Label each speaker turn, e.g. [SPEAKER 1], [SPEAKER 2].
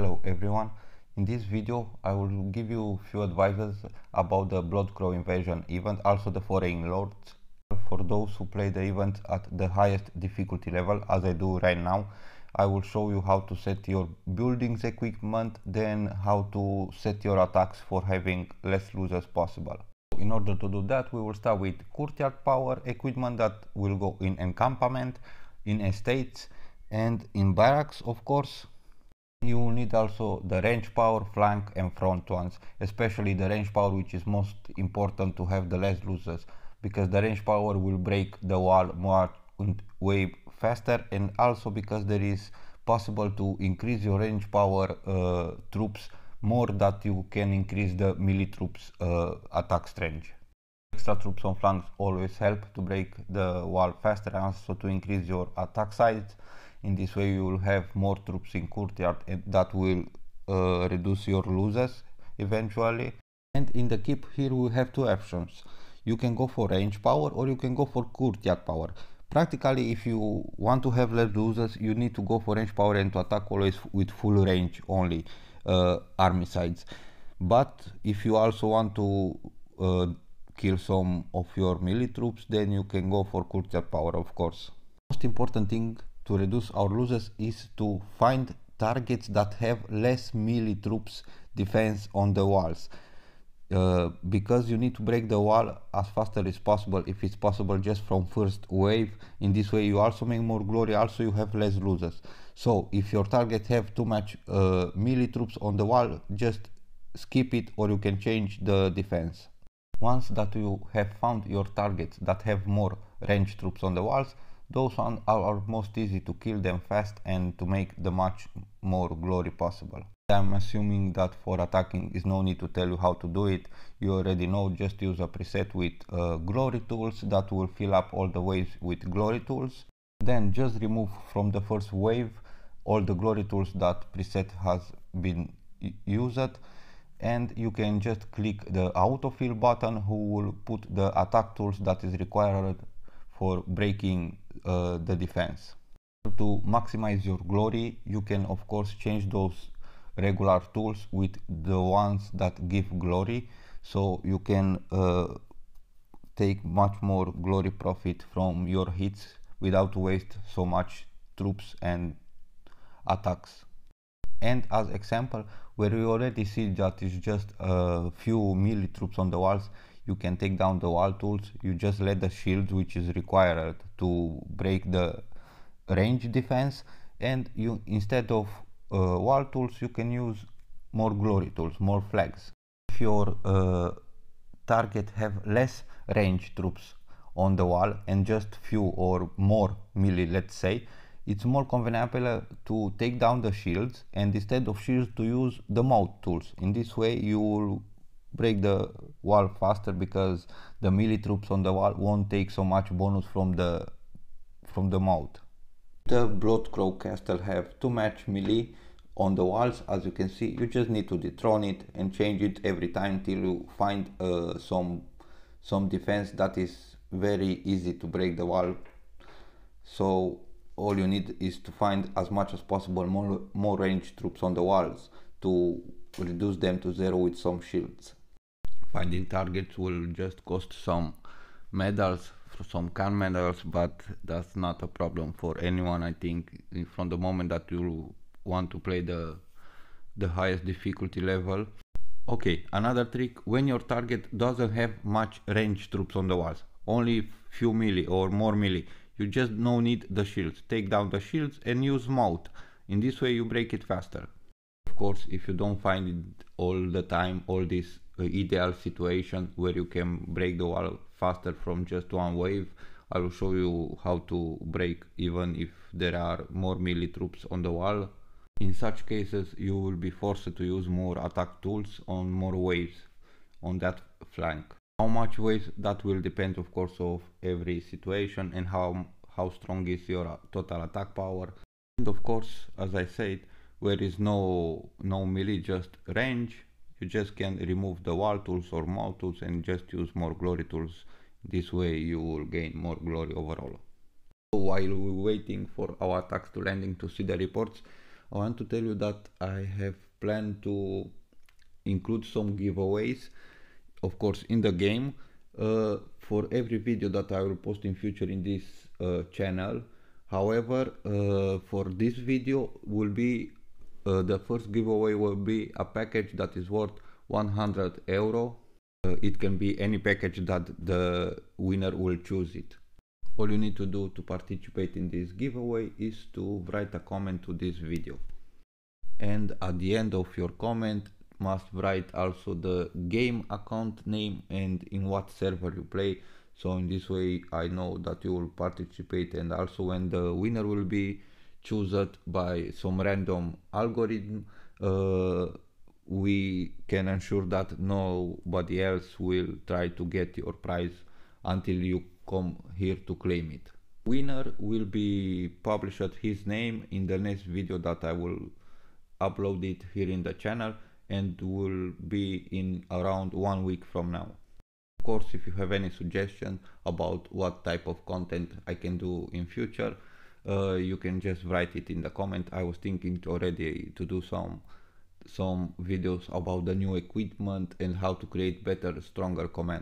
[SPEAKER 1] Hello everyone, in this video I will give you few advices about the Blood Crow Invasion event, also the Foreign Lords. For those who play the event at the highest difficulty level, as I do right now, I will show you how to set your buildings equipment, then how to set your attacks for having less losers possible. In order to do that, we will start with courtyard power equipment that will go in encampment, in estates and in barracks of course. You will need also the range power, flank and front ones, especially the range power which is most important to have the less losers because the range power will break the wall more way faster and also because there is possible to increase your range power uh, troops more that you can increase the melee troops uh, attack strength. Extra troops on flanks always help to break the wall faster and also to increase your attack size in this way you will have more troops in courtyard and that will uh, reduce your losses eventually and in the keep here we have two options you can go for range power or you can go for courtyard power practically if you want to have less losses you need to go for range power and to attack always with full range only uh, army sides but if you also want to uh, kill some of your melee troops then you can go for courtyard power of course most important thing to reduce our losses is to find targets that have less melee troops defense on the walls. Uh, because you need to break the wall as fast as possible if it's possible just from first wave in this way you also make more glory also you have less losses. so if your target have too much uh, melee troops on the wall just skip it or you can change the defense once that you have found your targets that have more range troops on the walls those are, are most easy to kill them fast and to make the much more glory possible. I'm assuming that for attacking is no need to tell you how to do it, you already know, just use a preset with uh, glory tools that will fill up all the waves with glory tools. Then just remove from the first wave all the glory tools that preset has been used and you can just click the autofill button who will put the attack tools that is required for breaking uh, the defense. To maximize your glory, you can of course change those regular tools with the ones that give glory, so you can uh, take much more glory profit from your hits without waste so much troops and attacks. And as example, where we already see that it's just a few melee troops on the walls, you can take down the wall tools you just let the shield which is required to break the range defense and you instead of uh, wall tools you can use more glory tools more flags if your uh, target have less range troops on the wall and just few or more melee let's say it's more convenient to take down the shields and instead of shields to use the mount tools in this way you will break the wall faster because the melee troops on the wall won't take so much bonus from the from the mouth. The Bloodcrow Castle have too much melee on the walls as you can see you just need to dethrone it and change it every time till you find uh, some some defense that is very easy to break the wall so all you need is to find as much as possible more more range troops on the walls to reduce them to zero with some shields finding targets will just cost some medals some can medals but that's not a problem for anyone i think from the moment that you want to play the the highest difficulty level okay another trick when your target doesn't have much range troops on the walls only few melee or more melee you just no need the shields take down the shields and use mount in this way you break it faster of course if you don't find it all the time all these ideal situation where you can break the wall faster from just one wave. I will show you how to break even if there are more melee troops on the wall. In such cases you will be forced to use more attack tools on more waves on that flank. How much waves that will depend of course of every situation and how, how strong is your uh, total attack power. And of course as I said there is no, no melee just range you just can remove the wall tools or mount tools and just use more glory tools this way you will gain more glory overall so while we're waiting for our attacks to landing to see the reports i want to tell you that i have planned to include some giveaways of course in the game uh, for every video that i will post in future in this uh, channel however uh, for this video will be uh, the first giveaway will be a package that is worth 100 euro. Uh, it can be any package that the winner will choose it. All you need to do to participate in this giveaway is to write a comment to this video. And at the end of your comment must write also the game account name and in what server you play. So in this way I know that you will participate and also when the winner will be chosen by some random algorithm uh, we can ensure that nobody else will try to get your prize until you come here to claim it. Winner will be published his name in the next video that I will upload it here in the channel and will be in around one week from now. Of course if you have any suggestion about what type of content I can do in future uh, you can just write it in the comment. I was thinking already to do some some videos about the new equipment and how to create better, stronger commands.